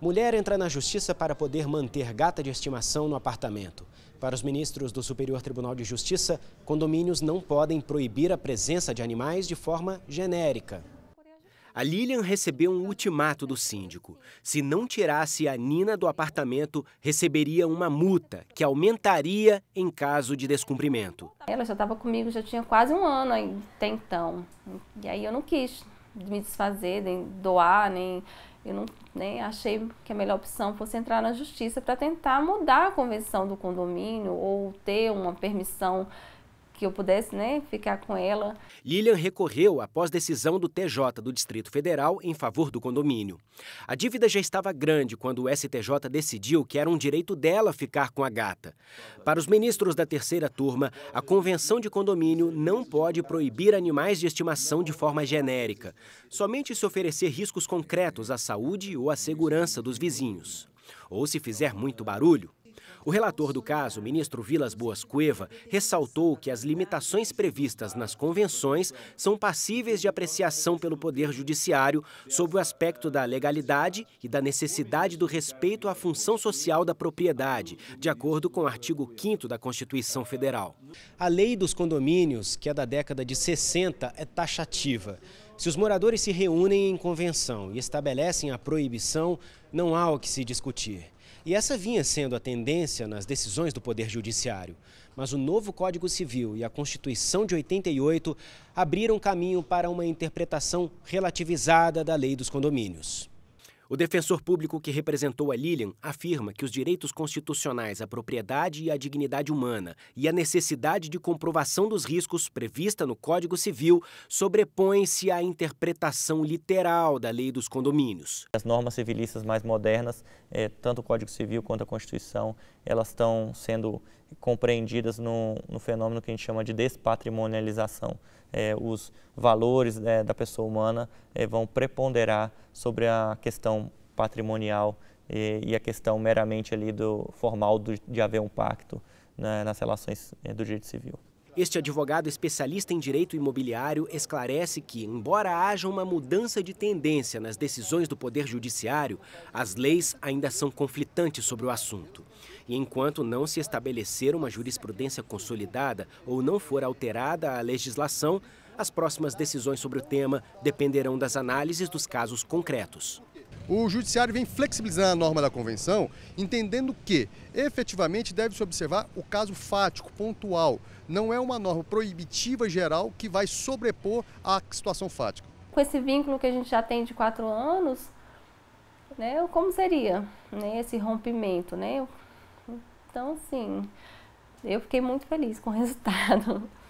Mulher entra na justiça para poder manter gata de estimação no apartamento. Para os ministros do Superior Tribunal de Justiça, condomínios não podem proibir a presença de animais de forma genérica. A Lilian recebeu um ultimato do síndico. Se não tirasse a Nina do apartamento, receberia uma multa, que aumentaria em caso de descumprimento. Ela já estava comigo, já tinha quase um ano até então. E aí eu não quis me desfazer, nem doar, nem eu não, né, achei que a melhor opção fosse entrar na justiça para tentar mudar a convenção do condomínio ou ter uma permissão que eu pudesse né, ficar com ela. Lilian recorreu após decisão do TJ do Distrito Federal em favor do condomínio. A dívida já estava grande quando o STJ decidiu que era um direito dela ficar com a gata. Para os ministros da terceira turma, a convenção de condomínio não pode proibir animais de estimação de forma genérica, somente se oferecer riscos concretos à saúde ou à segurança dos vizinhos. Ou se fizer muito barulho, o relator do caso, ministro Vilas Boas Cueva, ressaltou que as limitações previstas nas convenções são passíveis de apreciação pelo Poder Judiciário sob o aspecto da legalidade e da necessidade do respeito à função social da propriedade, de acordo com o artigo 5 da Constituição Federal. A lei dos condomínios, que é da década de 60, é taxativa. Se os moradores se reúnem em convenção e estabelecem a proibição, não há o que se discutir. E essa vinha sendo a tendência nas decisões do Poder Judiciário. Mas o novo Código Civil e a Constituição de 88 abriram caminho para uma interpretação relativizada da lei dos condomínios. O defensor público que representou a Lilian afirma que os direitos constitucionais à propriedade e à dignidade humana e a necessidade de comprovação dos riscos prevista no Código Civil sobrepõem-se à interpretação literal da lei dos condomínios. As normas civilistas mais modernas, eh, tanto o Código Civil quanto a Constituição, elas estão sendo compreendidas no, no, fenômeno que a gente chama de despatrimonialização. Eh, os valores eh, da pessoa humana vão preponderar sobre a questão patrimonial e, e a questão meramente ali do formal do, de haver um pacto né, nas relações eh, do direito civil. Este advogado especialista em direito imobiliário esclarece que, embora haja uma mudança de tendência nas decisões do Poder Judiciário, as leis ainda são conflitantes sobre o assunto. E enquanto não se estabelecer uma jurisprudência consolidada ou não for alterada a legislação, as próximas decisões sobre o tema dependerão das análises dos casos concretos o Judiciário vem flexibilizando a norma da Convenção, entendendo que, efetivamente, deve-se observar o caso fático, pontual. Não é uma norma proibitiva geral que vai sobrepor à situação fática. Com esse vínculo que a gente já tem de quatro anos, né, como seria né, esse rompimento? Né? Então, sim, eu fiquei muito feliz com o resultado.